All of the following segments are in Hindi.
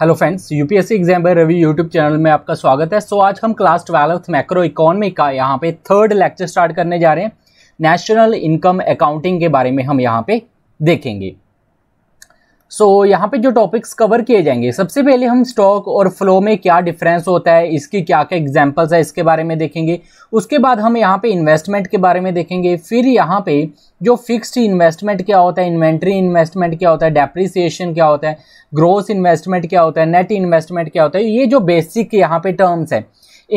Hello friends UPSC exam by Ravi YouTube channel में आपका स्वागत है सो so, आज हम क्लास ट्वेल्थ मैक्रो इकोनॉमी का यहाँ पे थर्ड लेक्चर स्टार्ट करने जा रहे हैं नेशनल इनकम अकाउंटिंग के बारे में हम यहाँ पे देखेंगे सो so, यहाँ पे जो टॉपिक्स कवर किए जाएंगे सबसे पहले हम स्टॉक और फ्लो में क्या डिफरेंस होता है इसकी क्या क्या एग्जांपल्स है इसके बारे में देखेंगे उसके बाद हम यहाँ पे इन्वेस्टमेंट के बारे में देखेंगे फिर यहाँ पे जो फिक्स्ड इन्वेस्टमेंट क्या होता है इन्वेंट्री इन्वेस्टमेंट क्या होता है डेप्रिसिएशन क्या होता है ग्रोस इन्वेस्टमेंट क्या होता है नेट इन्वेस्टमेंट क्या होता है ये जो बेसिक यहाँ पे टर्म्स हैं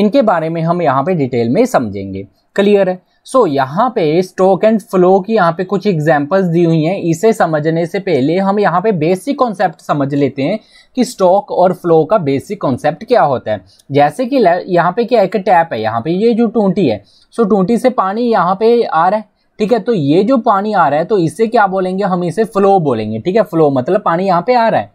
इनके बारे में हम यहाँ पर डिटेल में समझेंगे क्लियर है सो so, यहाँ पे स्टोक एंड फ्लो की यहाँ पे कुछ एग्जाम्पल्स दी हुई हैं इसे समझने से पहले हम यहाँ पे बेसिक कॉन्सेप्ट समझ लेते हैं कि स्टॉक और फ्लो का बेसिक कॉन्सेप्ट क्या होता है जैसे कि यहाँ पे क्या एक टैप है यहाँ पे ये जो टूटी है सो so, टूटी से पानी यहाँ पे आ रहा है ठीक है तो ये जो पानी आ रहा है तो इसे क्या बोलेंगे हम इसे फ्लो बोलेंगे ठीक है फ्लो मतलब पानी यहाँ पे आ रहा है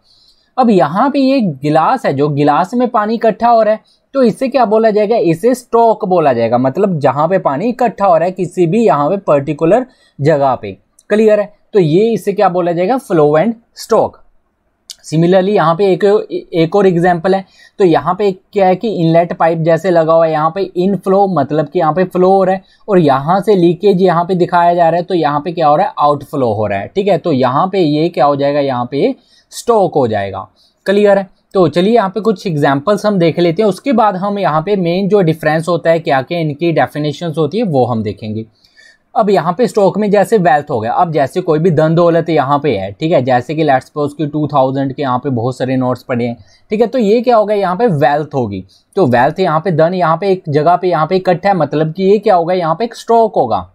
अब यहाँ पे ये गिलास है जो गिलास में पानी इकट्ठा हो रहा है तो इसे क्या बोला जाएगा इसे स्टॉक बोला जाएगा मतलब जहां पे पानी इकट्ठा हो रहा है किसी भी यहाँ पे पर्टिकुलर जगह पे क्लियर है तो ये इसे क्या बोला जाएगा फ्लो एंड स्टॉक सिमिलरली यहाँ पे एक एक और एग्जाम्पल है तो यहाँ पे क्या है कि इनलेट पाइप जैसे लगा हुआ है यहाँ पे इन फ्लो मतलब कि यहाँ पे फ्लो हो रहा है और यहाँ से लीकेज यहाँ पे दिखाया जा रहा है तो यहाँ पे क्या हो रहा है आउटफ्लो हो रहा है ठीक है तो यहाँ पे ये क्या हो जाएगा यहाँ पे स्टॉक हो जाएगा क्लियर है तो चलिए यहाँ पे कुछ एग्जाम्पल्स हम देख लेते हैं उसके बाद हम यहाँ पे मेन जो डिफरेंस होता है क्या क्या इनकी डेफिनेशंस होती है वो हम देखेंगे अब यहाँ पे स्टॉक में जैसे वेल्थ हो गया अब जैसे कोई भी धन दौलत यहाँ पे है ठीक है जैसे कि लेट्स सपोज की टू थाउजेंड के यहाँ पे बहुत सारे नोट्स पड़े हैं ठीक है तो ये क्या होगा यहाँ पे वेल्थ होगी तो वेल्थ यहाँ पे धन यहाँ पे एक जगह पे यहाँ पे इकट्ठा है मतलब कि ये क्या होगा यहाँ पे एक स्टॉक होगा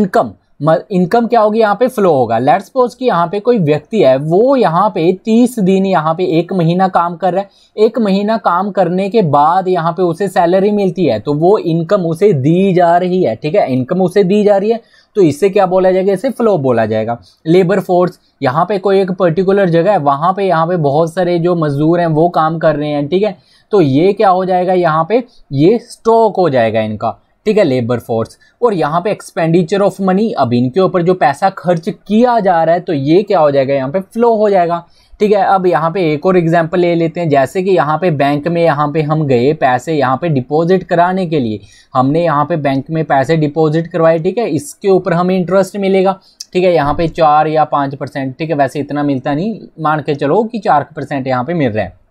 इनकम इनकम क्या होगी यहाँ पे फ्लो होगा लेट सपोज कि यहाँ पे कोई व्यक्ति है वो यहाँ पे तीस दिन यहाँ पे एक महीना काम कर रहा है एक महीना काम करने के बाद यहाँ पे उसे सैलरी मिलती है तो वो इनकम उसे दी जा रही है ठीक है इनकम उसे दी जा रही है तो इससे क्या बोला जाएगा इसे फ्लो बोला जाएगा लेबर फोर्स यहाँ पे कोई एक पर्टिकुलर जगह है वहाँ पे यहाँ पे बहुत सारे जो मजदूर हैं वो काम कर रहे हैं ठीक है तो ये क्या हो जाएगा यहाँ पे ये स्टॉक हो जाएगा इनका ठीक है लेबर फोर्स और यहाँ पे एक्सपेंडिचर ऑफ मनी अब इनके ऊपर जो पैसा खर्च किया जा रहा है तो ये क्या हो जाएगा यहाँ पे फ्लो हो जाएगा ठीक है अब यहाँ पे एक और एग्जाम्पल ले लेते हैं जैसे कि यहाँ पे बैंक में यहाँ पे हम गए पैसे यहाँ पे डिपॉजिट कराने के लिए हमने यहाँ पे बैंक में पैसे डिपॉजिट करवाए ठीक है इसके ऊपर हमें इंटरेस्ट मिलेगा ठीक है यहाँ पे चार या पाँच परसेंट ठीक है वैसे इतना मिलता नहीं मान के चलो कि चार परसेंट यहाँ पे मिल रहा है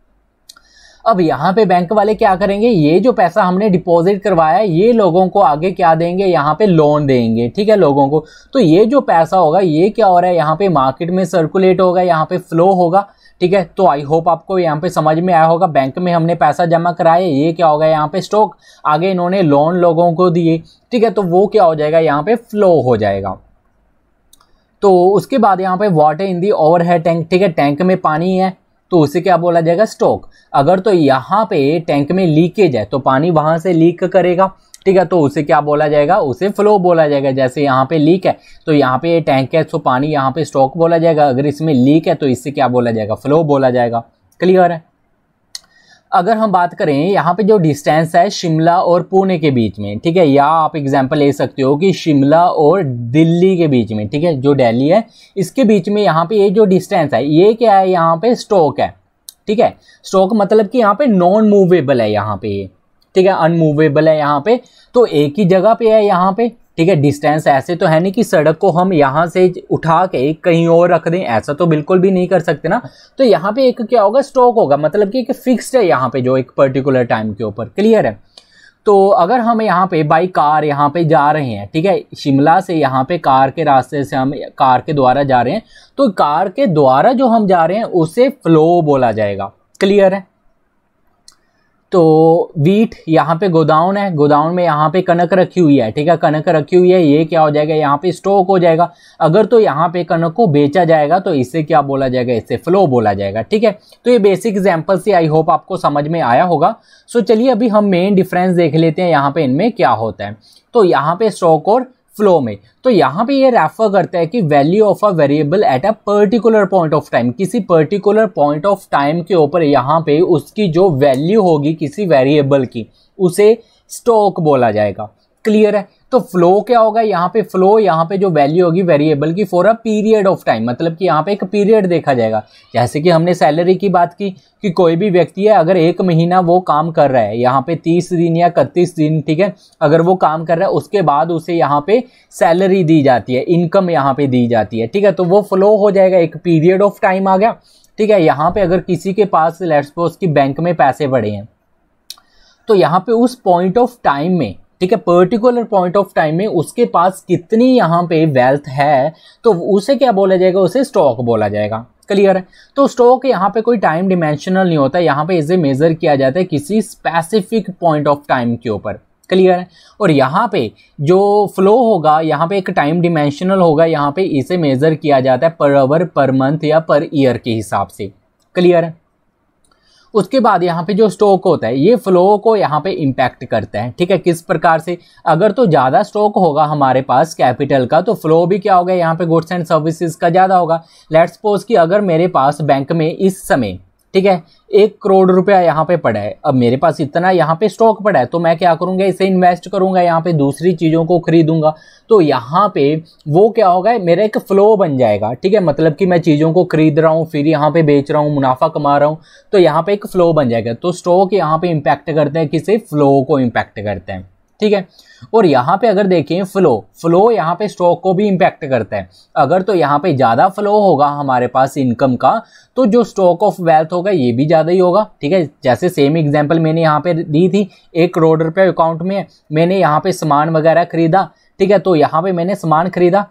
अब यहाँ पे बैंक वाले क्या करेंगे ये जो पैसा हमने डिपॉजिट करवाया है ये लोगों को आगे क्या देंगे यहाँ पे लोन देंगे ठीक है लोगों को तो ये जो पैसा होगा ये क्या हो रहा है यहाँ पे मार्केट में सर्कुलेट होगा यहाँ पे फ्लो होगा ठीक है तो आई होप आपको यहाँ पे समझ में आया होगा बैंक में हमने पैसा जमा कराया ये क्या होगा यहाँ पे स्टॉक आगे इन्होंने लोन लोगों को दिए ठीक है तो वो क्या हो जाएगा यहाँ पे फ्लो हो जाएगा तो उसके बाद यहाँ पे वाटर इन दी ओवर है टैंक ठीक है टैंक में पानी है तो उसे क्या बोला जाएगा स्टॉक अगर तो यहाँ पे टैंक में लीकेज है तो पानी वहाँ से लीक करेगा ठीक है तो उसे क्या बोला जाएगा उसे फ्लो बोला जाएगा जैसे यहाँ पे लीक है तो यहाँ पे टैंक है तो पानी यहाँ पे स्टॉक बोला जाएगा अगर इसमें लीक है तो इससे क्या बोला जाएगा फ्लो बोला जाएगा क्लियर है अगर हम बात करें यहाँ पे जो डिस्टेंस है शिमला और पुणे के बीच में ठीक है या आप एग्जाम्पल ले सकते हो कि शिमला और दिल्ली के बीच में ठीक है जो दिल्ली है इसके बीच में यहाँ पे ये जो डिस्टेंस है ये क्या है यहाँ पे स्टॉक है ठीक है स्टॉक मतलब कि यहाँ पे नॉन मूवेबल है यहाँ पे ठीक है अनमूवेबल है यहाँ पे तो एक ही जगह पे है यहाँ पे ठीक है डिस्टेंस ऐसे तो है नहीं कि सड़क को हम यहाँ से उठा के कहीं और रख दें ऐसा तो बिल्कुल भी नहीं कर सकते ना तो यहाँ पे एक क्या होगा स्टॉक होगा मतलब कि एक फिक्स्ड है यहाँ पे जो एक पर्टिकुलर टाइम के ऊपर क्लियर है तो अगर हम यहाँ पे बाई कार यहाँ पे जा रहे हैं ठीक है शिमला से यहाँ पे कार के रास्ते से हम कार के द्वारा जा रहे हैं तो कार के द्वारा जो हम जा रहे हैं उसे फ्लो बोला जाएगा क्लियर है तो वीट यहाँ पे गोदाउन है गोदाउन में यहाँ पे कनक रखी हुई है ठीक है कनक रखी हुई है ये क्या हो जाएगा यहाँ पे स्टॉक हो जाएगा अगर तो यहाँ पे कनक को बेचा जाएगा तो इसे क्या बोला जाएगा इसे फ्लो बोला जाएगा ठीक है तो ये बेसिक एग्जाम्पल से आई होप आपको समझ में आया होगा सो चलिए अभी हम मेन डिफरेंस देख लेते हैं यहाँ पे इनमें क्या होता है तो यहाँ पे स्टॉक और फ्लो में तो यहाँ पे ये रेफर करता है कि value of a variable at a particular point of time किसी पर्टिकुलर पॉइंट ऑफ टाइम के ऊपर यहाँ पे उसकी जो वैल्यू होगी किसी वेरिएबल की उसे स्टॉक बोला जाएगा क्लियर है तो फ्लो क्या होगा यहाँ पे फ्लो यहाँ पे जो वैल्यू होगी वेरिएबल की for a period of time मतलब कि यहाँ पे एक पीरियड देखा जाएगा जैसे कि हमने सैलरी की बात की कि कोई भी व्यक्ति है अगर एक महीना वो काम कर रहा है यहाँ पे तीस दिन या इकतीस दिन ठीक है अगर वो काम कर रहा है उसके बाद उसे यहाँ पे सैलरी दी जाती है इनकम यहाँ पे दी जाती है ठीक है तो वो फ्लो हो जाएगा एक पीरियड ऑफ टाइम आ गया ठीक है यहाँ पे अगर किसी के पास लेट्सपोज की बैंक में पैसे पड़े हैं तो यहाँ पे उस पॉइंट ऑफ टाइम में ठीक है पर्टिकुलर पॉइंट ऑफ टाइम में उसके पास कितनी यहाँ पे वेल्थ है तो उसे क्या बोला जाएगा उसे स्टॉक बोला जाएगा क्लियर है तो स्टॉक यहाँ पे कोई टाइम डिमेंशनल नहीं होता यहाँ पे इसे मेज़र किया जाता है किसी स्पेसिफिक पॉइंट ऑफ टाइम के ऊपर क्लियर है और यहाँ पे जो फ्लो होगा यहाँ पे एक टाइम डिमेंशनल होगा यहाँ पे इसे मेज़र किया जाता है पर आवर पर मंथ या पर ईयर के हिसाब से क्लियर है उसके बाद यहाँ पे जो स्टॉक होता है ये फ्लो को यहाँ पे इम्पैक्ट करता है ठीक है किस प्रकार से अगर तो ज़्यादा स्टॉक होगा हमारे पास कैपिटल का तो फ्लो भी क्या होगा यहाँ पे गुड्स एंड सर्विसेज का ज़्यादा होगा लेट्स सपोज कि अगर मेरे पास बैंक में इस समय ठीक है एक करोड़ रुपया यहाँ पे पड़ा है अब मेरे पास इतना यहाँ पे स्टॉक पड़ा है तो मैं क्या करूँगा इसे इन्वेस्ट करूँगा यहाँ पे दूसरी चीज़ों को खरीदूंगा तो यहाँ पे वो क्या होगा मेरा एक फ्लो बन जाएगा ठीक है मतलब कि मैं चीज़ों को खरीद रहा हूँ फिर यहाँ पे बेच रहा हूँ मुनाफा कमा रहा हूँ तो यहाँ पर एक फ्लो बन जाएगा तो स्टॉक यहाँ पर इम्पैक्ट करते हैं किसी फ्लो को इम्पैक्ट करते हैं ठीक है और यहाँ पे अगर देखें फ्लो फ्लो यहाँ पे स्टॉक को भी इम्पैक्ट करता है अगर तो यहाँ पे ज़्यादा फ्लो होगा हमारे पास इनकम का तो जो स्टॉक ऑफ वेल्थ होगा ये भी ज़्यादा ही होगा ठीक है जैसे सेम एग्जांपल मैंने यहाँ पे दी थी एक करोड़ रुपये अकाउंट में मैंने यहाँ पे सामान वगैरह खरीदा ठीक है तो यहाँ पर मैंने सामान खरीदा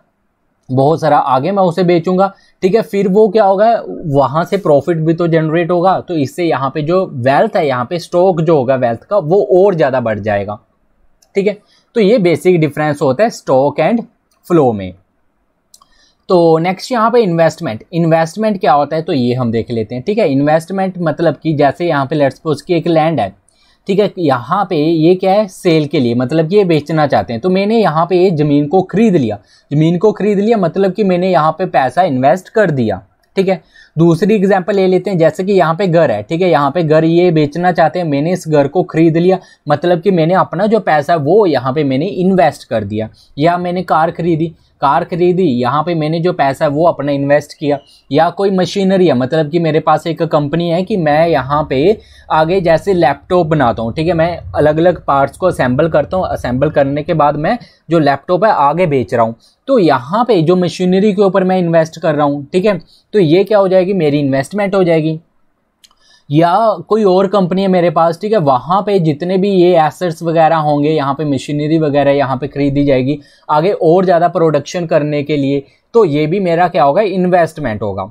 बहुत सारा आगे मैं उसे बेचूंगा ठीक है फिर वो क्या होगा वहाँ से प्रॉफिट भी तो जनरेट होगा तो इससे यहाँ पे जो वेल्थ है यहाँ पे स्टॉक जो होगा वेल्थ का वो और ज़्यादा बढ़ जाएगा ठीक है तो ये बेसिक डिफरेंस होता है स्टॉक एंड फ्लो में तो नेक्स्ट यहाँ पे इन्वेस्टमेंट इन्वेस्टमेंट क्या होता है तो ये हम देख लेते हैं ठीक है इन्वेस्टमेंट मतलब कि जैसे यहाँ पे लेट्स सपोज की एक लैंड है ठीक है यहाँ पे ये क्या है सेल के लिए मतलब कि ये बेचना चाहते हैं तो मैंने यहाँ पे ये ज़मीन को खरीद लिया ज़मीन को खरीद लिया मतलब कि मैंने यहाँ पे पैसा इन्वेस्ट कर दिया ठीक है दूसरी एग्जाम्पल ले लेते हैं जैसे कि यहाँ पे घर है ठीक है यहाँ पे घर ये बेचना चाहते हैं मैंने इस घर को खरीद लिया मतलब कि मैंने अपना जो पैसा है वो यहाँ पे मैंने इन्वेस्ट कर दिया या मैंने कार खरीदी कार खरीदी यहाँ पे मैंने जो पैसा है वो अपना इन्वेस्ट किया या कोई मशीनरी है मतलब कि मेरे पास एक कंपनी है कि मैं यहाँ पे आगे जैसे लैपटॉप बनाता हूँ ठीक है मैं अलग अलग पार्ट्स को असेंबल करता हूँ असेंबल करने के बाद मैं जो लैपटॉप है आगे बेच रहा हूँ तो यहाँ पे जो मशीनरी के ऊपर मैं इन्वेस्ट कर रहा हूँ ठीक है तो ये क्या हो जाएगी मेरी इन्वेस्टमेंट हो जाएगी या कोई और कंपनी है मेरे पास ठीक है वहाँ पे जितने भी ये एसेट्स वगैरह होंगे यहाँ पे मशीनरी वगैरह यहाँ पे खरीदी जाएगी आगे और ज़्यादा प्रोडक्शन करने के लिए तो ये भी मेरा क्या होगा इन्वेस्टमेंट होगा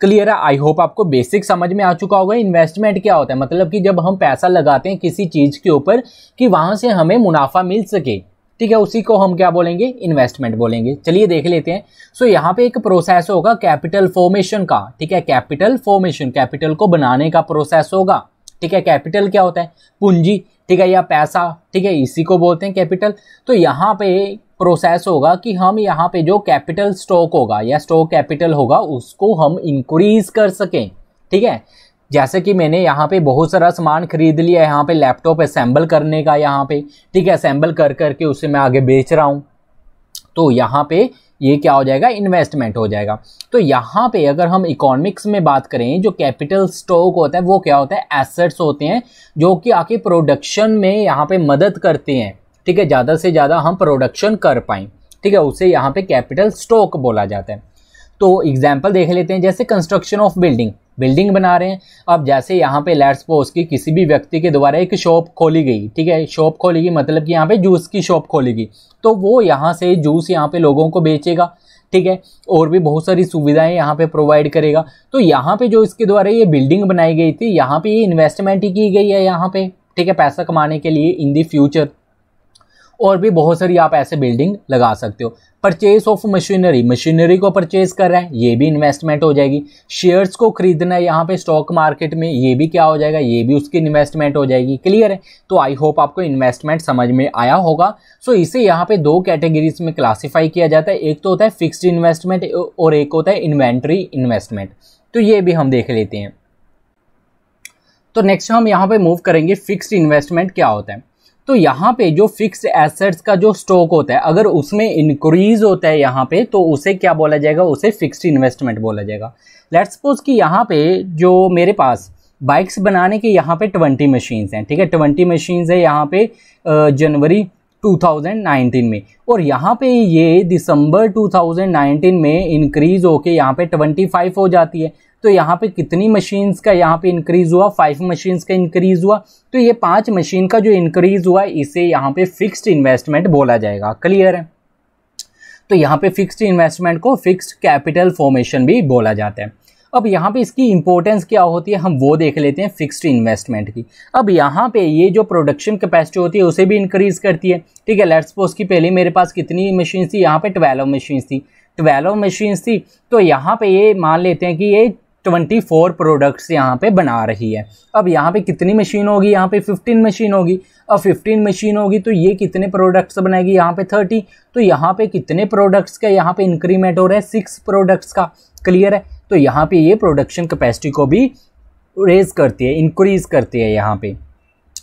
क्लियर है आई होप आपको बेसिक समझ में आ चुका होगा इन्वेस्टमेंट क्या होता है मतलब कि जब हम पैसा लगाते हैं किसी चीज़ के ऊपर कि वहाँ से हमें मुनाफा मिल सके ठीक है उसी को हम क्या बोलेंगे इन्वेस्टमेंट बोलेंगे चलिए देख लेते हैं सो so, यहाँ पे एक प्रोसेस होगा कैपिटल फॉर्मेशन का ठीक है कैपिटल फॉर्मेशन कैपिटल को बनाने का प्रोसेस होगा ठीक है कैपिटल क्या होता है पूंजी ठीक है या पैसा ठीक है इसी को बोलते हैं कैपिटल तो यहाँ पे प्रोसेस होगा कि हम यहाँ पे जो कैपिटल स्टॉक होगा या स्टॉक कैपिटल होगा उसको हम इंक्रीज कर सकें ठीक है जैसे कि मैंने यहाँ पे बहुत सारा सामान खरीद लिया है यहाँ पे लैपटॉप असेंबल करने का यहाँ पे ठीक है असेंबल कर करके उसे मैं आगे बेच रहा हूँ तो यहाँ पे ये क्या हो जाएगा इन्वेस्टमेंट हो जाएगा तो यहाँ पे अगर हम इकोनॉमिक्स में बात करें जो कैपिटल स्टॉक होता है वो क्या होता है एसेट्स होते हैं जो कि आके प्रोडक्शन में यहाँ पे मदद करते हैं ठीक है ज़्यादा से ज़्यादा हम प्रोडक्शन कर पाएँ ठीक है उसे यहाँ पे कैपिटल स्टॉक बोला जाता है तो एग्जाम्पल देख लेते हैं जैसे कंस्ट्रक्शन ऑफ बिल्डिंग बिल्डिंग बना रहे हैं अब जैसे यहाँ पे लेट्स सपोज की किसी भी व्यक्ति के द्वारा एक शॉप खोली गई ठीक है शॉप खोली गई मतलब कि यहाँ पे जूस की शॉप खोलेगी तो वो यहाँ से जूस यहाँ पे लोगों को बेचेगा ठीक है और भी बहुत सारी सुविधाएं यहाँ पे प्रोवाइड करेगा तो यहाँ पे जो इसके द्वारा ये बिल्डिंग बनाई गई थी यहाँ पे ये इन्वेस्टमेंट ही की गई है यहाँ पे ठीक है पैसा कमाने के लिए इन दी फ्यूचर और भी बहुत सारी आप ऐसे बिल्डिंग लगा सकते हो परचेज ऑफ मशीनरी मशीनरी को परचेज कर रहे हैं ये भी इन्वेस्टमेंट हो जाएगी शेयर्स को खरीदना है यहाँ पे स्टॉक मार्केट में ये भी क्या हो जाएगा ये भी उसकी इन्वेस्टमेंट हो जाएगी क्लियर है तो आई होप आपको इन्वेस्टमेंट समझ में आया होगा सो so, इसे यहाँ पे दो कैटेगरीज में क्लासीफाई किया जाता है एक तो होता है फिक्सड इन्वेस्टमेंट और एक होता है इन्वेंट्री इन्वेस्टमेंट तो ये भी हम देख लेते हैं तो नेक्स्ट हम यहाँ पे मूव करेंगे फिक्स्ड इन्वेस्टमेंट क्या होता है तो यहाँ पे जो फिक्स एसेट्स का जो स्टॉक होता है अगर उसमें इंक्रीज होता है यहाँ पे तो उसे क्या बोला जाएगा उसे फिक्स्ड इन्वेस्टमेंट बोला जाएगा लेट्स सपोज कि यहाँ पे जो मेरे पास बाइक्स बनाने के यहाँ पे ट्वेंटी मशीन्स हैं ठीक है ट्वेंटी मशीन्स है यहाँ पे जनवरी 2019 में और यहाँ पे ये दिसंबर 2019 में इंक्रीज होके यहाँ पे 25 हो जाती है तो यहाँ पे कितनी मशीन्स का यहाँ पे इंक्रीज़ हुआ फाइव मशीन्स का इंक्रीज़ हुआ तो ये पाँच मशीन का जो इंक्रीज़ हुआ इसे यहाँ पे फिक्स्ड इन्वेस्टमेंट बोला जाएगा क्लियर है तो यहाँ पे फिक्स्ड इन्वेस्टमेंट को फिक्स्ड कैपिटल फॉर्मेशन भी बोला जाता है अब यहाँ पे इसकी इंपॉर्टेंस क्या होती है हम वो देख लेते हैं फिक्स्ड इन्वेस्टमेंट की अब यहाँ पे ये जो प्रोडक्शन कैपेसिटी होती है उसे भी इंक्रीज़ करती है ठीक है लेट्स सपोज की पहले मेरे पास कितनी मशीन्स थी यहाँ पे ट्वेल्व मशीन्स थी ट्वेल्व मशीन्स थी तो यहाँ पे ये मान लेते हैं कि ये ट्वेंटी फोर प्रोडक्ट्स यहाँ पे बना रही है अब यहाँ पे कितनी मशीन होगी यहाँ पे फिफ्टीन मशीन होगी अब फिफ्टीन मशीन होगी तो ये कितने प्रोडक्ट्स बनाएगी यहाँ पे थर्टी तो यहाँ पे कितने प्रोडक्ट्स का यहाँ पे इंक्रीमेंट हो रहा है सिक्स प्रोडक्ट्स का क्लियर है तो यहाँ पे ये प्रोडक्शन कैपेसिटी को भी रेज करती है इंक्रीज़ करती है यहाँ पे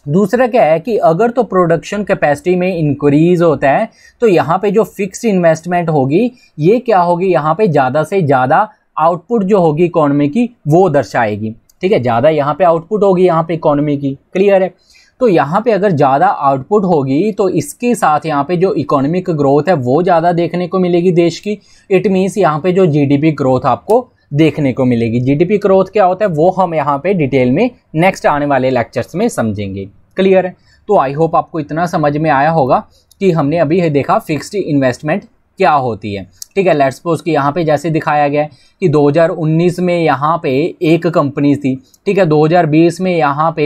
दूसरा क्या है कि अगर तो प्रोडक्शन कैपेसिटी में इंक्रीज़ होता है तो यहाँ पे जो फिक्स इन्वेस्टमेंट होगी ये क्या होगी यहाँ पे ज़्यादा से ज़्यादा आउटपुट जो होगी इकोनॉमी की वो दर्शाएगी ठीक है ज़्यादा यहाँ पे आउटपुट होगी यहाँ पे इकोनॉमी की क्लियर है तो यहाँ पे अगर ज़्यादा आउटपुट होगी तो इसके साथ यहाँ पे जो इकोनॉमिक ग्रोथ है वो ज़्यादा देखने को मिलेगी देश की इट मीन्स यहाँ पे जो जीडीपी ग्रोथ आपको देखने को मिलेगी जीडीपी ग्रोथ क्या होता है वो हम यहाँ पे डिटेल में नेक्स्ट आने वाले लेक्चर्स में समझेंगे क्लियर है तो आई होप आपको इतना समझ में आया होगा कि हमने अभी देखा फिक्स्ड इन्वेस्टमेंट क्या होती है ठीक है लेट्स सपोज कि यहाँ पे जैसे दिखाया गया है कि 2019 में यहाँ पे एक कंपनी थी ठीक है 2020 में यहाँ पे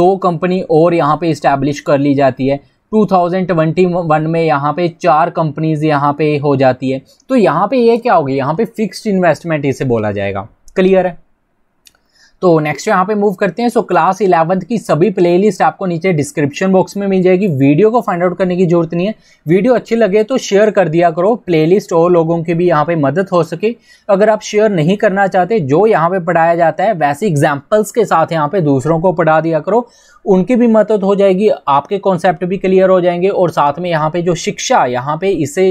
दो कंपनी और यहाँ पे इस्टेब्लिश कर ली जाती है 2021 में यहाँ पे चार कंपनीज यहाँ पे हो जाती है तो यहाँ पे ये यह क्या होगी यहाँ पे फिक्स्ड इन्वेस्टमेंट इसे बोला जाएगा क्लियर है तो नेक्स्ट यहाँ पे मूव करते हैं सो क्लास इलेवंथ की सभी प्लेलिस्ट आपको नीचे डिस्क्रिप्शन बॉक्स में मिल जाएगी वीडियो को फाइंड आउट करने की जरूरत नहीं है वीडियो अच्छी लगे तो शेयर कर दिया करो प्लेलिस्ट और लोगों की भी यहाँ पे मदद हो सके अगर आप शेयर नहीं करना चाहते जो यहाँ पे पढ़ाया जाता है वैसे एग्जाम्पल्स के साथ यहाँ पे दूसरों को पढ़ा दिया करो उनकी भी मदद हो जाएगी आपके कॉन्सेप्ट भी क्लियर हो जाएंगे और साथ में यहाँ पे जो शिक्षा यहाँ पे इसे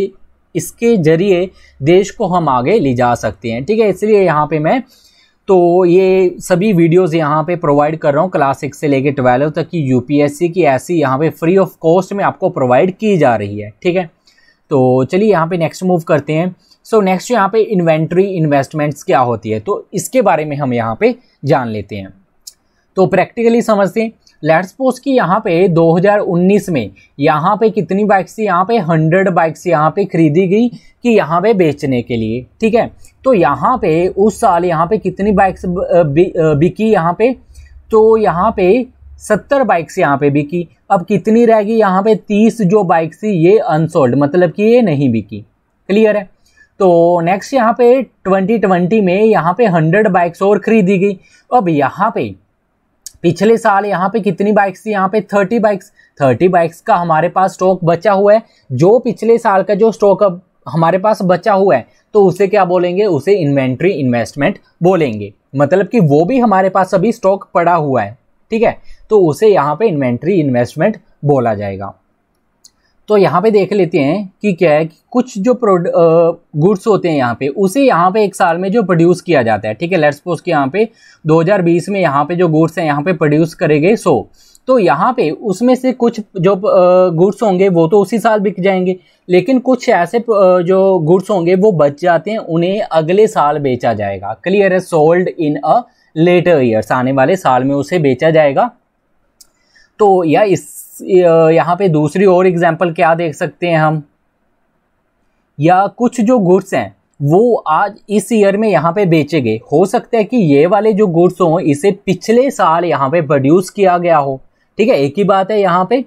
इसके जरिए देश को हम आगे ले जा सकते हैं ठीक है इसलिए यहाँ पे मैं तो ये सभी वीडियोस यहाँ पे प्रोवाइड कर रहा हूँ क्लास सिक्स से लेके ट्वेल्व तक की यूपीएससी की ऐसी यहाँ पे फ्री ऑफ कॉस्ट में आपको प्रोवाइड की जा रही है ठीक है तो चलिए यहाँ पे नेक्स्ट मूव करते हैं सो so, नेक्स्ट यहाँ पे इन्वेंट्री इन्वेस्टमेंट्स क्या होती है तो इसके बारे में हम यहाँ पे जान लेते हैं तो प्रैक्टिकली समझते हैं लेट्स सपोज कि यहाँ पे 2019 में यहाँ पे कितनी बाइक्स थी यहाँ पे 100 बाइक्स यहाँ पे खरीदी गई कि यहाँ पे बेचने के लिए ठीक है तो यहाँ पे उस साल यहाँ पे कितनी बाइक्स बिकी यहाँ पे तो यहाँ पे सत्तर बाइक्स यहाँ पे बिकी अब कितनी रहेगी यहाँ पे तीस जो बाइक्स थी ये अनसोल्ड मतलब कि ये नहीं बिकी क्लियर है तो नेक्स्ट यहाँ पे 2020 में यहाँ पे 100 बाइक्स और खरीदी गई अब यहाँ पे पिछले साल यहाँ पे कितनी बाइक्स थी यहाँ पे थर्टी बाइक्स थर्टी बाइक्स का हमारे पास स्टॉक बचा हुआ है जो पिछले साल का जो स्टॉक अब हमारे पास बचा हुआ है तो उसे क्या बोलेंगे उसे इन्वेंट्री इन्वेस्टमेंट बोलेंगे मतलब कि वो भी हमारे पास अभी स्टॉक पड़ा हुआ है ठीक है तो उसे यहाँ पे इन्वेंट्री इन्वेस्टमेंट बोला जाएगा तो यहाँ पे देख लेते हैं कि क्या है कि कुछ जो प्रोड गुड्स होते हैं यहाँ पे उसे यहाँ पे एक साल में जो प्रोड्यूस किया जाता है ठीक है लेट्स पोस्ट के यहाँ पे 2020 में यहाँ पे जो गुड्स हैं यहाँ पे प्रोड्यूस करेंगे सो तो यहाँ पे उसमें से कुछ जो गुड्स होंगे वो तो उसी साल बिक जाएंगे लेकिन कुछ ऐसे जो गुड्स होंगे वो बच जाते हैं उन्हें अगले साल बेचा जाएगा क्लियर है sold in a later years आने वाले साल में उसे बेचा जाएगा तो या इस यहाँ पे दूसरी और एग्जाम्पल क्या देख सकते हैं हम या कुछ जो गुड्स हैं वो आज इस ईयर में यहाँ पे बेचे गए हो सकता है कि ये वाले जो गुड्स हों इसे पिछले साल यहाँ पे प्रोड्यूस किया गया हो ठीक है एक ही बात है यहाँ पे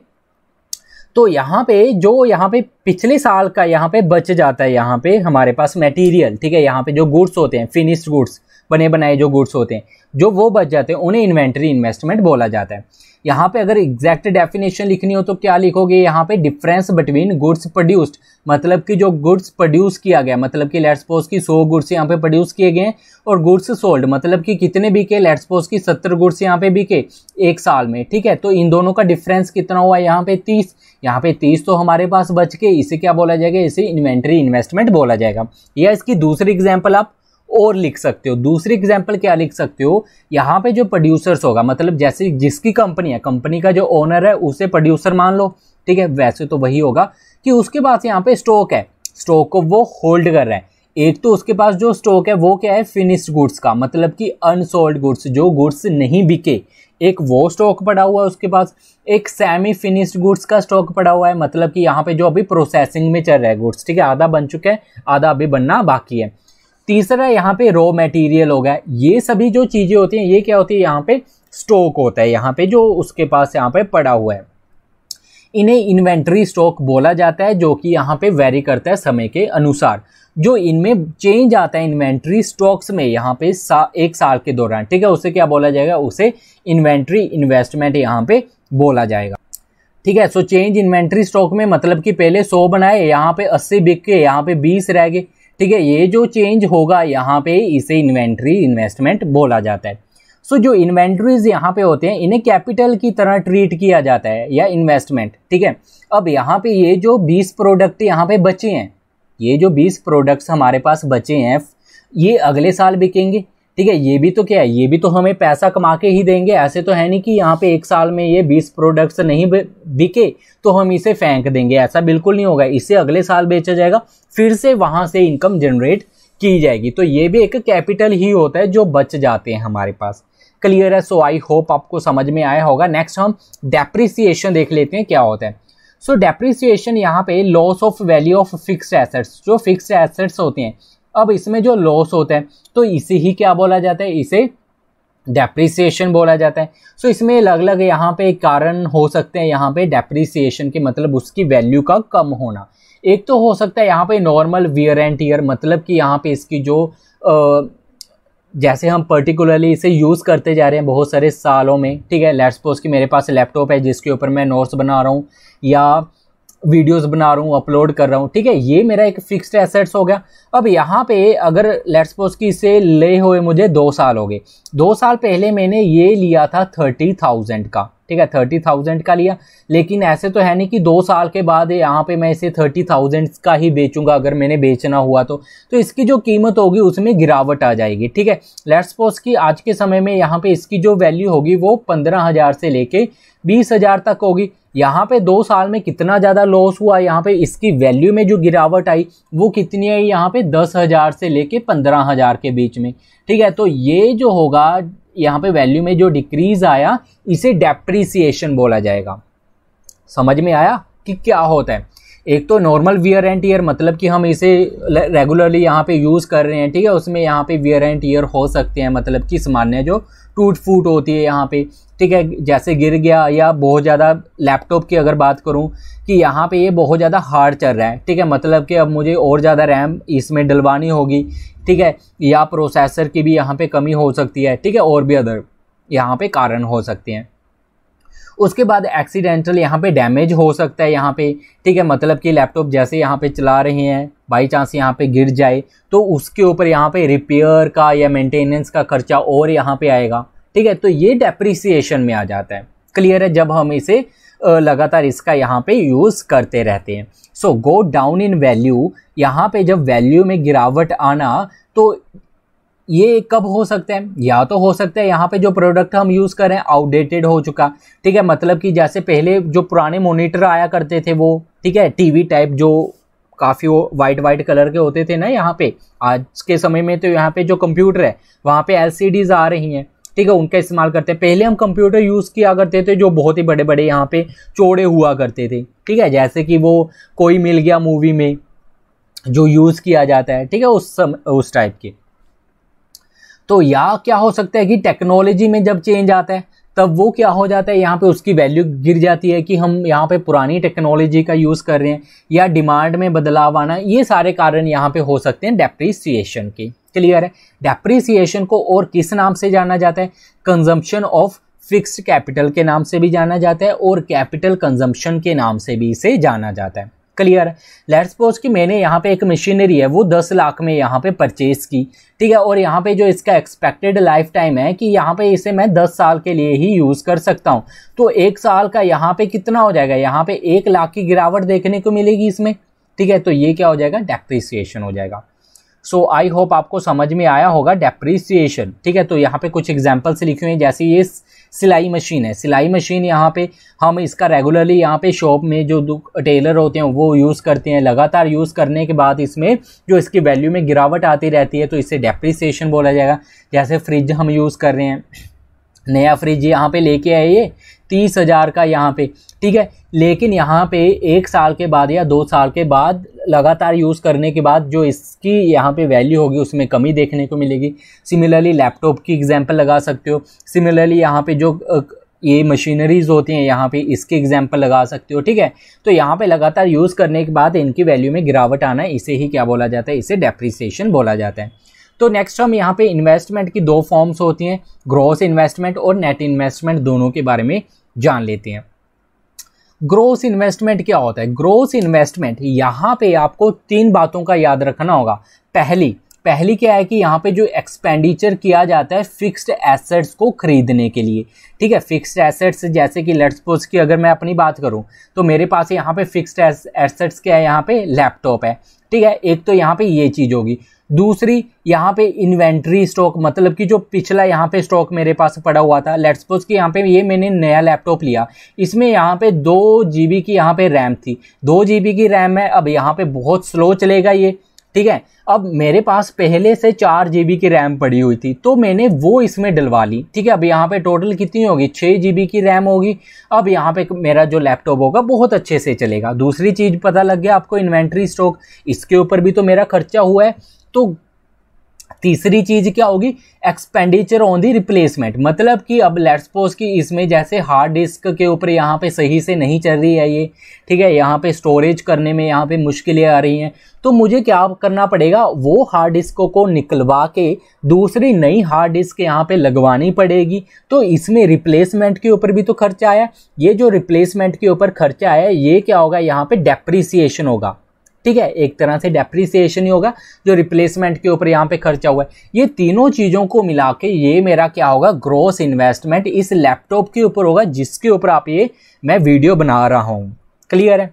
तो यहाँ पे जो यहाँ पे पिछले साल का यहाँ पे बच जाता है यहाँ पे हमारे पास मटेरियल ठीक है यहाँ पे जो गुड्स होते हैं फिनिश्ड गुड्स बने बनाए जो गुड्स होते हैं जो वो बच जाते हैं उन्हें इन्वेंट्री इन्वेस्टमेंट बोला जाता है यहाँ पे अगर एग्जैक्ट डेफिनेशन लिखनी हो तो क्या लिखोगे यहाँ पे डिफरेंस बिटवीन गुड्स प्रोड्यूस्ड मतलब कि जो गुड्स प्रोड्यूस किया गया मतलब कि लेट्स पोज की सौ गुड्स यहाँ पे प्रोड्यूस किए गए और गुड्स सोल्ड मतलब कि कितने बिके लेट्स पोज की सत्तर गुड्स यहाँ पे बिके एक साल में ठीक है तो इन दोनों का डिफरेंस कितना हुआ यहाँ पे तीस यहाँ पे तीस तो हमारे पास बच के इसे क्या बोला जाएगा इसे इन्वेंट्री इन्वेस्टमेंट बोला जाएगा या इसकी दूसरी एग्जाम्पल आप और लिख सकते हो दूसरी एग्जाम्पल क्या लिख सकते हो यहाँ पे जो प्रोड्यूसर्स होगा मतलब जैसे जिसकी कंपनी है कंपनी का जो ओनर है उसे प्रोड्यूसर मान लो ठीक है वैसे तो वही होगा कि उसके पास यहाँ पे स्टॉक है स्टॉक को वो होल्ड कर रहे हैं एक तो उसके पास जो स्टॉक है वो क्या है फिनिश्ड गुड्स का मतलब कि अनसोल्ड गुड्स जो गुड्स नहीं बिके एक वो स्टॉक पड़ा हुआ है उसके पास एक सेमी फिनिश्ड गुड्स का स्टॉक पड़ा हुआ है मतलब कि यहाँ पे जो अभी प्रोसेसिंग में चल रहा है गुड्स ठीक है आधा बन चुका है आधा अभी बनना बाकी है तीसरा यहाँ पे रॉ मटेरियल हो गया ये सभी जो चीज़ें होती हैं ये क्या होती है यहाँ पे स्टॉक होता है यहाँ पे जो उसके पास यहाँ पे पड़ा हुआ है इन्हें इन्वेंट्री स्टॉक बोला जाता है जो कि यहाँ पे वेरी करता है समय के अनुसार जो इनमें चेंज आता है इन्वेंट्री स्टॉक्स में यहाँ पे सा, एक साल के दौरान ठीक है उसे क्या बोला जाएगा उसे इन्वेंट्री इन्वेस्टमेंट यहाँ पे बोला जाएगा ठीक है सो चेंज इन्वेंट्री स्टॉक में मतलब कि पहले 100 बनाए यहाँ पे 80 बिक के यहाँ पे 20 रह गए ठीक है ये जो चेंज होगा यहाँ पे इसे इन्वेंट्री इन्वेस्टमेंट बोला जाता है सो so, जो इन्वेंट्रीज यहाँ पे होते हैं इन्हें कैपिटल की तरह ट्रीट किया जाता है या इन्वेस्टमेंट ठीक है अब यहाँ पे ये जो 20 प्रोडक्ट यहाँ पे बचे हैं ये जो 20 प्रोडक्ट्स हमारे पास बचे हैं ये अगले साल बिकेंगे ठीक है ये भी तो क्या है ये भी तो हमें पैसा कमा के ही देंगे ऐसे तो है नहीं कि यहाँ पे एक साल में ये बीस प्रोडक्ट्स नहीं बिके तो हम इसे फेंक देंगे ऐसा बिल्कुल नहीं होगा इसे अगले साल बेचा जाएगा फिर से वहाँ से इनकम जनरेट की जाएगी तो ये भी एक कैपिटल ही होता है जो बच जाते हैं हमारे पास क्लियर है सो आई होप आपको समझ में आया होगा नेक्स्ट हम डेप्रिसिएशन देख लेते हैं क्या होता है सो डेप्रिसिएशन यहाँ पे loss of value of fixed assets जो फिक्स्ड एसेट्स होते हैं अब इसमें जो लॉस होता है तो इसे ही क्या बोला जाता है इसे डेप्रिसिएशन बोला जाता है सो so, इसमें अलग अलग यहाँ पे कारण हो सकते हैं यहाँ पे डेप्रिसिएशन के मतलब उसकी वैल्यू का कम होना एक तो हो सकता है यहाँ पे नॉर्मल वियर एंड टीयर मतलब कि यहाँ पे इसकी जो आ, जैसे हम पर्टिकुलरली इसे यूज़ करते जा रहे हैं बहुत सारे सालों में ठीक है लेट्स सपोज कि मेरे पास लैपटॉप है जिसके ऊपर मैं नोट्स बना रहा हूँ या वीडियोस बना रहा हूँ अपलोड कर रहा हूँ ठीक है ये मेरा एक फिक्स्ड एसेट्स हो गया अब यहाँ पे अगर लेट्स सपोज की इसे ले हुए मुझे दो साल हो गए दो साल पहले मैंने ये लिया था थर्टी थाउजेंड का ठीक है थर्टी थाउजेंड का लिया लेकिन ऐसे तो है नहीं कि दो साल के बाद यहाँ पे मैं इसे थर्टी थाउजेंड का ही बेचूंगा अगर मैंने बेचना हुआ तो तो इसकी जो कीमत होगी उसमें गिरावट आ जाएगी ठीक है लेट सपोज कि आज के समय में यहाँ पे इसकी जो वैल्यू होगी वो पंद्रह हज़ार से लेके बीस हज़ार तक होगी यहाँ पे दो साल में कितना ज़्यादा लॉस हुआ यहाँ पे इसकी वैल्यू में जो गिरावट आई वो कितनी आई यहाँ पे दस हज़ार से लेके पंद्रह हज़ार के बीच में ठीक है तो ये जो होगा यहाँ पे वैल्यू में जो डिक्रीज आया इसे डेप्रिसिएशन बोला जाएगा समझ में आया कि क्या होता है एक तो नॉर्मल वियर एंड ईयर मतलब कि हम इसे रेगुलरली यहाँ पे यूज़ कर रहे हैं ठीक है उसमें यहाँ पे वियर एंड ईयर हो सकते हैं मतलब कि सामान्य जो टूट फूट होती है यहाँ पे ठीक है जैसे गिर गया या बहुत ज़्यादा लैपटॉप की अगर बात करूँ कि यहाँ पे ये बहुत ज़्यादा हार्ड चल रहा है ठीक है मतलब कि अब मुझे और ज़्यादा रैम इसमें डलवानी होगी ठीक है या प्रोसेसर की भी यहाँ पे कमी हो सकती है ठीक है और भी अदर यहाँ पे कारण हो सकते हैं उसके बाद एक्सीडेंटल यहाँ पे डैमेज हो सकता है यहाँ पे ठीक है मतलब कि लैपटॉप जैसे यहाँ पे चला रहे हैं बाई चांस यहाँ पे गिर जाए तो उसके ऊपर यहाँ पे रिपेयर का या मेंटेनेंस का खर्चा और यहाँ पे आएगा ठीक है तो ये डेप्रिसिएशन में आ जाता है क्लियर है जब हम इसे लगातार इसका यहाँ पे यूज़ करते रहते हैं सो गो डाउन इन वैल्यू यहाँ पे जब वैल्यू में गिरावट आना तो ये कब हो सकता है या तो हो सकता है यहाँ पे जो प्रोडक्ट हम यूज़ कर रहे हैं आउटडेटेड हो चुका ठीक है मतलब कि जैसे पहले जो पुराने मोनिटर आया करते थे वो ठीक है टीवी टाइप जो काफ़ी वो वाइट वाइट कलर के होते थे ना यहाँ पे आज के समय में तो यहाँ पे जो कंप्यूटर है वहाँ पे एलसीडीज आ रही हैं ठीक है उनका इस्तेमाल करते हैं पहले हम कंप्यूटर यूज़ किया करते थे जो बहुत ही बड़े बड़े यहाँ पे चौड़े हुआ करते थे ठीक है जैसे कि वो कोई मिल गया मूवी में जो यूज़ किया जाता है ठीक है उस सम उस टाइप के तो या क्या हो सकता है कि टेक्नोलॉजी में जब चेंज आता है तब वो क्या हो जाता है यहाँ पे उसकी वैल्यू गिर जाती है कि हम यहाँ पे पुरानी टेक्नोलॉजी का यूज़ कर रहे हैं या डिमांड में बदलाव आना ये सारे कारण यहाँ पे हो सकते हैं डेप्रिसिएशन के क्लियर है डेप्रिसिएशन को और किस नाम से जाना जाता है कंजम्पशन ऑफ फिक्स्ड कैपिटल के नाम से भी जाना जाता है और कैपिटल कंजम्पशन के नाम से भी इसे जाना जाता है क्लियर लेट सपोज कि मैंने यहाँ पे एक मशीनरी है वो दस लाख में यहाँ पे परचेज की ठीक है और यहाँ पे जो इसका एक्सपेक्टेड लाइफ टाइम है कि यहाँ पे इसे मैं दस साल के लिए ही यूज़ कर सकता हूँ तो एक साल का यहाँ पे कितना हो जाएगा यहाँ पे एक लाख की गिरावट देखने को मिलेगी इसमें ठीक है तो ये क्या हो जाएगा डेप्रिसिएशन हो जाएगा सो आई होप आपको समझ में आया होगा डेप्रिसिएशन ठीक है तो यहाँ पे कुछ एग्जाम्पल्स लिखे हुए हैं जैसे ये सिलाई मशीन है सिलाई मशीन यहाँ पे हम इसका रेगुलरली यहाँ पे शॉप में जो टेलर होते हैं वो यूज़ करते हैं लगातार यूज़ करने के बाद इसमें जो इसकी वैल्यू में गिरावट आती रहती है तो इसे डेप्रिसिएशन बोला जाएगा जैसे फ्रिज हम यूज़ कर रहे हैं नया फ्रिज यहाँ पे लेके आए ये तीस हज़ार का यहाँ पे ठीक है लेकिन यहाँ पे एक साल के बाद या दो साल के बाद लगातार यूज़ करने के बाद जो इसकी यहाँ पे वैल्यू होगी उसमें कमी देखने को मिलेगी सिमिलरली लैपटॉप की एग्जांपल लगा सकते हो सिमिलरली यहाँ पे जो ये मशीनरीज होती हैं यहाँ पे इसके एग्जाम्पल लगा सकते हो ठीक है तो यहाँ पे लगातार यूज़ करने के बाद इनकी वैल्यू में गिरावट आना इसे ही क्या बोला जाता है इसे डेप्रिसिएशन बोला जाता है तो नेक्स्ट हम यहाँ पे इन्वेस्टमेंट की दो फॉर्म्स होती हैं ग्रॉस इन्वेस्टमेंट और नेट इन्वेस्टमेंट दोनों के बारे में जान लेते हैं ग्रोस इन्वेस्टमेंट क्या होता है ग्रोस इन्वेस्टमेंट यहाँ पे आपको तीन बातों का याद रखना होगा पहली पहली क्या है कि यहाँ पे जो एक्सपेंडिचर किया जाता है फिक्स्ड एसेट्स को खरीदने के लिए ठीक है फिक्स्ड एसेट्स जैसे कि लेट्स सपोज की अगर मैं अपनी बात करूँ तो मेरे पास यहाँ पे फिक्स्ड एसेट्स क्या है यहाँ पे लैपटॉप है ठीक है एक तो यहाँ पे ये चीज़ होगी दूसरी यहाँ पे इन्वेंट्री स्टॉक मतलब कि जो पिछला यहाँ पे स्टॉक मेरे पास पड़ा हुआ था लेट्स सपोज कि यहाँ पे ये मैंने नया लैपटॉप लिया इसमें यहाँ पे दो जी की यहाँ पे रैम थी दो जी की रैम है अब यहाँ पे बहुत स्लो चलेगा ये ठीक है अब मेरे पास पहले से चार जी की रैम पड़ी हुई थी तो मैंने वो इसमें डलवा ली ठीक है अब यहाँ पे टोटल कितनी होगी छः जी की रैम होगी अब यहाँ पे मेरा जो लैपटॉप होगा बहुत अच्छे से चलेगा दूसरी चीज़ पता लग गया आपको इन्वेंट्री स्टॉक इसके ऊपर भी तो मेरा खर्चा हुआ है तो तीसरी चीज क्या होगी एक्सपेंडिचर ऑन दी रिप्लेसमेंट मतलब कि अब लेट्स सपोज कि इसमें जैसे हार्ड डिस्क के ऊपर यहाँ पे सही से नहीं चल रही है ये ठीक है यहाँ पे स्टोरेज करने में यहाँ पे मुश्किलें आ रही हैं तो मुझे क्या करना पड़ेगा वो हार्ड डिस्क को निकलवा के दूसरी नई हार्ड डिस्क यहाँ पे लगवानी पड़ेगी तो इसमें रिप्लेसमेंट के ऊपर भी तो खर्चा आया ये जो रिप्लेसमेंट के ऊपर खर्चा आया ये क्या होगा यहाँ पे डेप्रिसिएशन होगा ठीक है एक तरह से डेप्रिसिएशन ही होगा जो रिप्लेसमेंट के ऊपर यहाँ पे खर्चा हुआ है ये तीनों चीज़ों को मिला के ये मेरा क्या होगा ग्रोस इन्वेस्टमेंट इस लैपटॉप के ऊपर होगा जिसके ऊपर आप ये मैं वीडियो बना रहा हूँ क्लियर है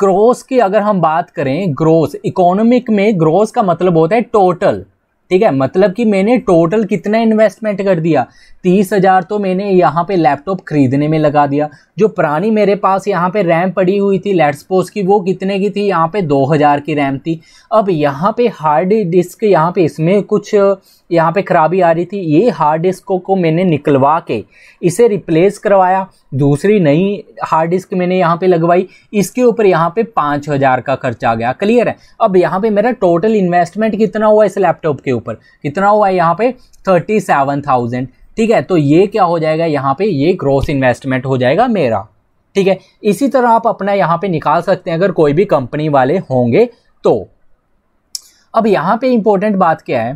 ग्रोस की अगर हम बात करें ग्रोस इकोनॉमिक में ग्रोस का मतलब होता है टोटल ठीक है मतलब कि मैंने टोटल कितना इन्वेस्टमेंट कर दिया तीस हजार तो मैंने यहाँ पे लैपटॉप खरीदने में लगा दिया जो पुरानी मेरे पास यहाँ पे रैम पड़ी हुई थी लेट्स पोस्ट की वो कितने की थी यहाँ पे 2000 की रैम थी अब यहाँ पे हार्ड डिस्क यहाँ पे इसमें कुछ यहाँ पे ख़राबी आ रही थी ये हार्ड डिस्क को, को मैंने निकलवा के इसे रिप्लेस करवाया दूसरी नई हार्ड डिस्क मैंने यहाँ पे लगवाई इसके ऊपर यहाँ पे पाँच हज़ार का खर्चा गया क्लियर है अब यहाँ पे मेरा टोटल इन्वेस्टमेंट कितना हुआ इस लैपटॉप के ऊपर कितना हुआ है यहाँ पे थर्टी सेवन थाउजेंड ठीक है तो ये क्या हो जाएगा यहाँ पे ये ग्रॉस इन्वेस्टमेंट हो जाएगा मेरा ठीक है इसी तरह आप अपना यहाँ पे निकाल सकते हैं अगर कोई भी कंपनी वाले होंगे तो अब यहाँ पे इंपॉर्टेंट बात क्या है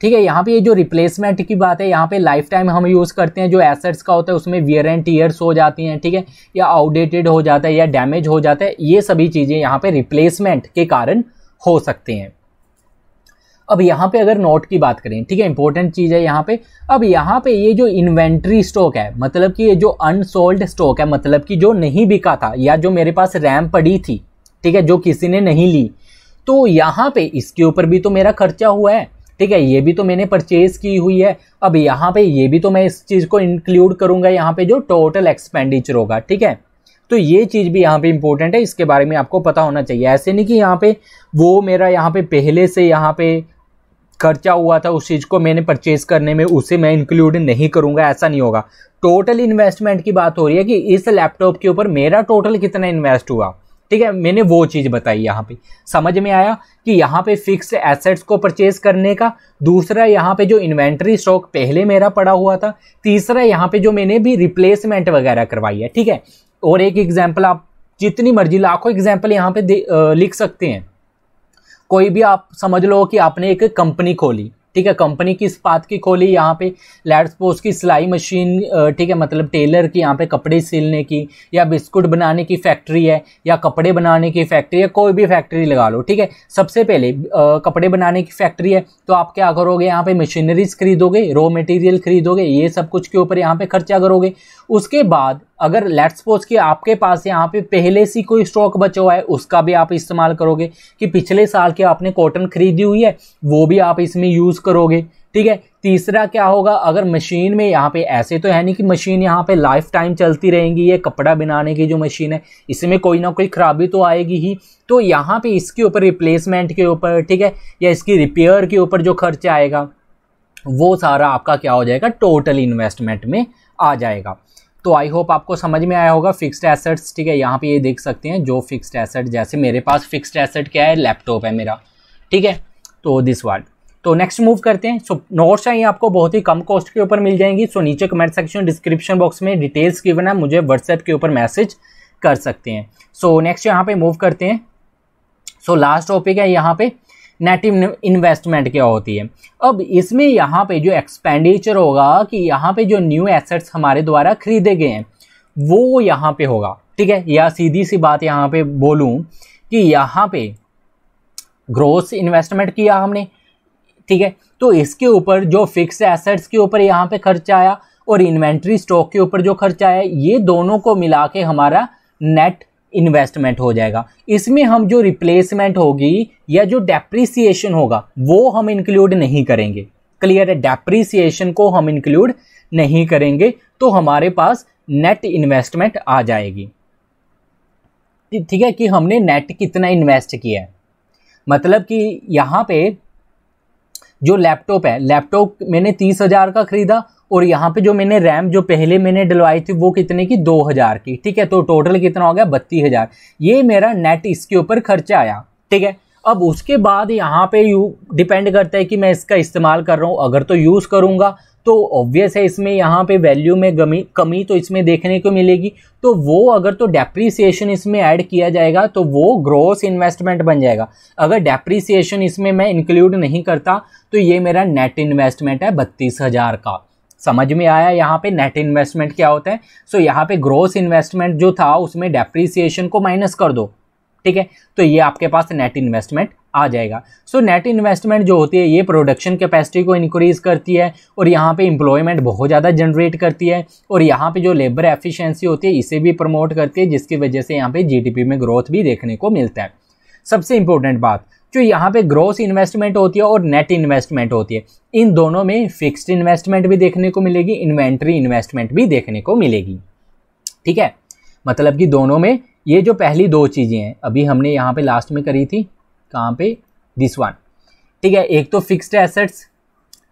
ठीक है यहाँ पे ये जो रिप्लेसमेंट की बात है यहाँ पे लाइफ टाइम हम यूज़ करते हैं जो एसेट्स का होता है उसमें वियर एंड टीयर्स हो जाती हैं ठीक है थीके? या आउटडेटेड हो जाता है या डैमेज हो जाता है ये सभी चीज़ें यहाँ पे रिप्लेसमेंट के कारण हो सकते हैं अब यहाँ पे अगर नोट की बात करें ठीक है इंपॉर्टेंट चीज़ है यहाँ पे अब यहाँ पे ये जो इन्वेंट्री स्टॉक है मतलब कि ये जो अनसोल्ड स्टॉक है मतलब कि जो नहीं बिका था या जो मेरे पास रैम पड़ी थी ठीक है जो किसी ने नहीं ली तो यहाँ पे इसके ऊपर भी तो मेरा खर्चा हुआ है ठीक है ये भी तो मैंने परचेज की हुई है अब यहाँ पे ये भी तो मैं इस चीज़ को इंक्लूड करूँगा यहाँ पे जो टोटल एक्सपेंडिचर होगा ठीक है तो ये चीज़ भी यहाँ पे इंपॉर्टेंट है इसके बारे में आपको पता होना चाहिए ऐसे नहीं कि यहाँ पे वो मेरा यहाँ पे पहले से यहाँ पे खर्चा हुआ था उस चीज़ को मैंने परचेज करने में उसे मैं इंक्लूड नहीं करूँगा ऐसा नहीं होगा टोटल इन्वेस्टमेंट की बात हो रही है कि इस लैपटॉप के ऊपर मेरा टोटल कितना इन्वेस्ट हुआ ठीक है मैंने वो चीज़ बताई यहाँ पे समझ में आया कि यहाँ पे फिक्स एसेट्स को परचेज करने का दूसरा यहाँ पे जो इन्वेंट्री स्टॉक पहले मेरा पड़ा हुआ था तीसरा यहाँ पे जो मैंने भी रिप्लेसमेंट वगैरह करवाई है ठीक है और एक एग्जाम्पल आप जितनी मर्जी लाखों एग्जाम्पल यहाँ पे लिख सकते हैं कोई भी आप समझ लो कि आपने एक कंपनी खोली ठीक है कंपनी किस बात की खोली यहाँ पे लेट्स पोस्ट की सिलाई मशीन ठीक है मतलब टेलर की यहाँ पे कपड़े सिलने की या बिस्कुट बनाने की फैक्ट्री है या कपड़े बनाने की फैक्ट्री है कोई भी फैक्ट्री लगा लो ठीक है सबसे पहले आ, कपड़े बनाने की फैक्ट्री है तो आप क्या करोगे यहाँ पे मशीनरीज खरीदोगे रॉ मटेरियल खरीदोगे ये सब कुछ के ऊपर यहाँ पे खर्चा करोगे उसके बाद अगर लेट्स सपोज कि आपके पास यहाँ पे पहले से कोई स्टॉक बचा हुआ है उसका भी आप इस्तेमाल करोगे कि पिछले साल की आपने कॉटन खरीदी हुई है वो भी आप इसमें यूज़ करोगे ठीक है तीसरा क्या होगा अगर मशीन में यहाँ पे ऐसे तो है नहीं कि मशीन यहाँ पे लाइफ टाइम चलती रहेंगी ये कपड़ा बनाने की जो मशीन है इसमें कोई ना कोई खराबी तो आएगी ही तो यहाँ पे इसके ऊपर रिप्लेसमेंट के ऊपर ठीक है या इसकी रिपेयर के ऊपर जो खर्चा आएगा वो सारा आपका क्या हो जाएगा टोटल इन्वेस्टमेंट में आ जाएगा तो आई होप आपको समझ में आया होगा फिक्स्ड एसेट्स ठीक है यहाँ पे ये देख सकते हैं जो फिक्स्ड एसेट जैसे मेरे पास फिक्स्ड एसेट क्या है लैपटॉप है मेरा ठीक है तो दिस वर्ड तो नेक्स्ट मूव करते हैं सो नोट्स हैं आपको बहुत ही कम कॉस्ट के ऊपर मिल जाएंगी सो नीचे कमेंट सेक्शन डिस्क्रिप्शन बॉक्स में डिटेल्स की है मुझे व्हाट्सएप के ऊपर मैसेज कर सकते हैं सो नेक्स्ट यहाँ पे मूव करते हैं सो लास्ट टॉपिक है यहाँ पे नेट इन्वेस्टमेंट क्या होती है अब इसमें यहाँ पे जो एक्सपेंडिचर होगा कि यहाँ पे जो न्यू एसेट्स हमारे द्वारा खरीदे गए हैं वो यहाँ पे होगा ठीक है या सीधी सी बात यहाँ पे बोलूँ कि यहाँ पे ग्रोथ इन्वेस्टमेंट किया हमने ठीक है तो इसके ऊपर जो फिक्स एसेट्स के ऊपर यहाँ पे खर्चा आया और इन्वेंट्री स्टॉक के ऊपर जो खर्चा आया ये दोनों को मिला के हमारा नेट इन्वेस्टमेंट हो जाएगा इसमें हम जो रिप्लेसमेंट होगी या जो डेप्रिसिएशन होगा वो हम इंक्लूड नहीं करेंगे क्लियर है डेप्रिसिएशन को हम इंक्लूड नहीं करेंगे तो हमारे पास नेट इन्वेस्टमेंट आ जाएगी ठीक है कि हमने नेट कितना इन्वेस्ट किया है मतलब कि यहाँ पे जो लैपटॉप है लैपटॉप मैंने तीस हज़ार का ख़रीदा और यहाँ पे जो मैंने रैम जो पहले मैंने डलवाई थी वो कितने की दो हज़ार की ठीक है तो टोटल कितना हो गया बत्तीस हज़ार ये मेरा नेट इसके ऊपर खर्चा आया ठीक है अब उसके बाद यहाँ पे यू डिपेंड करता है कि मैं इसका इस्तेमाल कर रहा हूँ अगर तो यूज़ करूँगा तो ऑब्वियस है इसमें यहाँ पे वैल्यू में कमी कमी तो इसमें देखने को मिलेगी तो वो अगर तो डेप्रीसिएशन इसमें ऐड किया जाएगा तो वो ग्रोस इन्वेस्टमेंट बन जाएगा अगर डेप्रीसिएशन इसमें मैं इंक्लूड नहीं करता तो ये मेरा नेट इन्वेस्टमेंट है बत्तीस हज़ार का समझ में आया यहाँ पे नेट इन्वेस्टमेंट क्या होता है सो so, यहाँ पे ग्रोस इन्वेस्टमेंट जो था उसमें डेप्रीसिएशन को माइनस कर दो ठीक है तो ये आपके पास नेट इन्वेस्टमेंट आ जाएगा सो नेट इन्वेस्टमेंट जो होती है ये प्रोडक्शन कैपेसिटी को इंक्रीज़ करती है और यहाँ पे इंप्लॉयमेंट बहुत ज़्यादा जनरेट करती है और यहाँ पे जो लेबर एफिशिएंसी होती है इसे भी प्रमोट करती है जिसकी वजह से यहाँ पे जीडीपी में ग्रोथ भी देखने को मिलता है सबसे इंपॉर्टेंट बात जो यहाँ पे ग्रॉस इन्वेस्टमेंट होती है और नेट इन्वेस्टमेंट होती है इन दोनों में फिक्सड इन्वेस्टमेंट भी देखने को मिलेगी इन्वेंट्री इन्वेस्टमेंट भी देखने को मिलेगी ठीक है मतलब कि दोनों में ये जो पहली दो चीज़ें हैं अभी हमने यहाँ पे लास्ट में करी थी कहाँ पे दिस वन ठीक है एक तो फिक्स्ड एसेट्स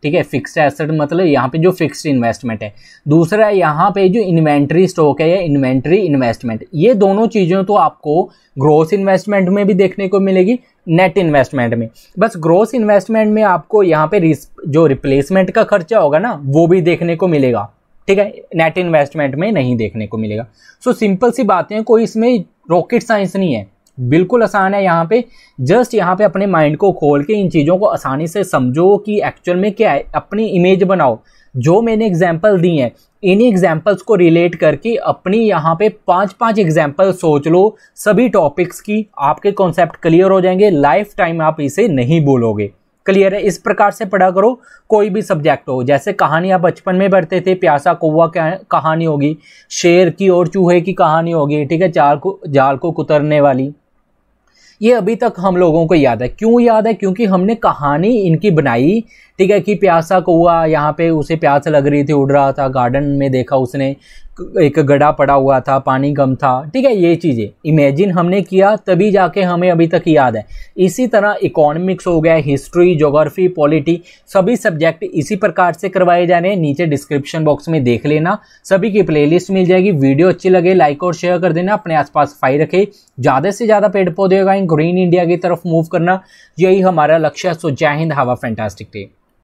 ठीक है फिक्स्ड एसेट मतलब यहाँ पे जो फिक्स्ड इन्वेस्टमेंट है दूसरा यहाँ पे जो इन्वेंट्री स्टॉक है या इन्वेंट्री इन्वेस्टमेंट ये दोनों चीज़ें तो आपको ग्रोस इन्वेस्टमेंट में भी देखने को मिलेगी नेट इन्वेस्टमेंट में बस ग्रोस इन्वेस्टमेंट में आपको यहाँ पे जो रिप्लेसमेंट का खर्चा होगा ना वो भी देखने को मिलेगा ठीक है नेट इन्वेस्टमेंट में नहीं देखने को मिलेगा सो सिंपल सी बातें कोई इसमें रॉकेट साइंस नहीं है बिल्कुल आसान है यहाँ पे जस्ट यहाँ पे अपने माइंड को खोल के इन चीज़ों को आसानी से समझो कि एक्चुअल में क्या है अपनी इमेज बनाओ जो मैंने एग्जाम्पल दी हैं इन्हीं एग्जाम्पल्स को रिलेट करके अपनी यहाँ पे पांच पांच एग्जाम्पल सोच लो सभी टॉपिक्स की आपके कॉन्सेप्ट क्लियर हो जाएंगे लाइफ टाइम आप इसे नहीं बोलोगे क्लियर है इस प्रकार से पढ़ा करो कोई भी सब्जेक्ट हो जैसे कहानी आप बचपन में पढ़ते थे प्यासा कौवा कहानी होगी शेर की और चूहे की कहानी होगी ठीक है जाल को जाल को कुतरने वाली ये अभी तक हम लोगों को याद है क्यों याद है क्योंकि हमने कहानी इनकी बनाई ठीक है कि प्यासा कौआ यहाँ पे उसे प्यास लग रही थी उड़ रहा था गार्डन में देखा उसने एक गड़ा पड़ा हुआ था पानी कम था ठीक है ये चीज़ें इमेजिन हमने किया तभी जाके हमें अभी तक याद है इसी तरह इकोनॉमिक्स हो गया हिस्ट्री जोग्राफी पॉलिटी सभी सब्जेक्ट इसी प्रकार से करवाए जा रहे हैं नीचे डिस्क्रिप्शन बॉक्स में देख लेना सभी की प्लेलिस्ट मिल जाएगी वीडियो अच्छी लगे लाइक और शेयर कर देना अपने आसपास सफाई रखे ज़्यादा से ज़्यादा पेड़ पौधे उगाएं ग्रीन इंडिया की तरफ मूव करना यही हमारा लक्ष्य है सो जय हिंद हवा फैंटास्टिक डे